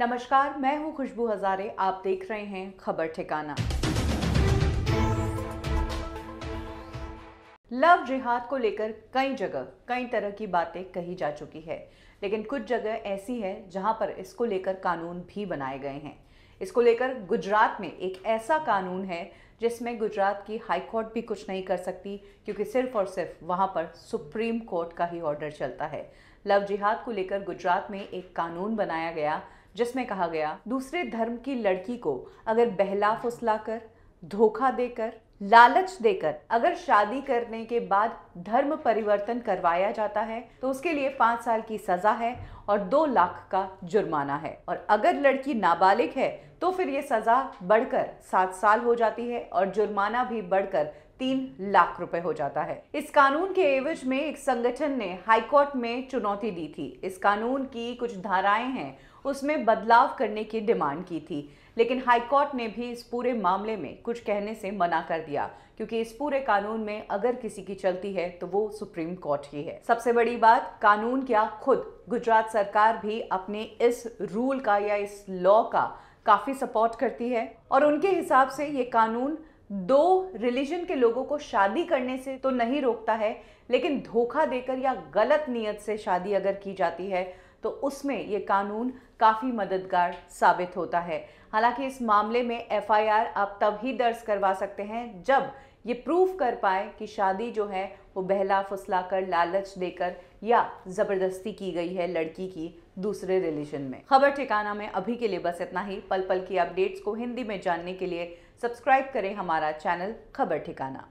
नमस्कार मैं हूं खुशबू हजारे आप देख रहे हैं खबर ठिकाना लव जिहाद को लेकर कई जगह कई तरह की बातें कही जा चुकी है लेकिन कुछ जगह ऐसी है जहां पर इसको लेकर कानून भी बनाए गए हैं इसको लेकर गुजरात में एक ऐसा कानून है जिसमें गुजरात की हाई कोर्ट भी कुछ नहीं कर सकती क्योंकि सिर्फ और सिर्फ वहाँ पर सुप्रीम कोर्ट का ही ऑर्डर चलता है लव जिहाद को लेकर गुजरात में एक कानून बनाया गया जिसमें कहा गया दूसरे धर्म की लड़की को अगर बहला फुसला कर धोखा देकर लालच देकर अगर शादी करने के बाद धर्म परिवर्तन करवाया जाता है तो उसके लिए पांच साल की सजा है और दो लाख का जुर्माना है और अगर लड़की नाबालिग है तो फिर ये सजा बढ़कर सात साल हो जाती है और जुर्माना भी बढ़कर तीन लाख रुपए हो जाता है इस कानून के एवज में एक संगठन ने हाईकोर्ट में चुनौती दी थी इस कानून की कुछ धाराएं हैं उसमें बदलाव करने की डिमांड की थी लेकिन हाईकोर्ट ने भी इस पूरे मामले में कुछ कहने से मना कर दिया क्योंकि इस पूरे कानून में अगर किसी की चलती है तो वो सुप्रीम कोर्ट ही है सबसे बड़ी बात कानून क्या खुद गुजरात सरकार भी अपने इस रूल का या इस लॉ का काफ़ी सपोर्ट करती है और उनके हिसाब से ये कानून दो रिलीजन के लोगों को शादी करने से तो नहीं रोकता है लेकिन धोखा देकर या गलत नीयत से शादी अगर की जाती है तो उसमें ये कानून काफ़ी मददगार साबित होता है हालांकि इस मामले में एफआईआर आप तब ही दर्ज करवा सकते हैं जब ये प्रूफ कर पाए कि शादी जो है वो बहला फुसला कर लालच देकर या ज़बरदस्ती की गई है लड़की की दूसरे रिलीजन में खबर ठिकाना में अभी के लिए बस इतना ही पल पल की अपडेट्स को हिंदी में जानने के लिए सब्सक्राइब करें हमारा चैनल खबर ठिकाना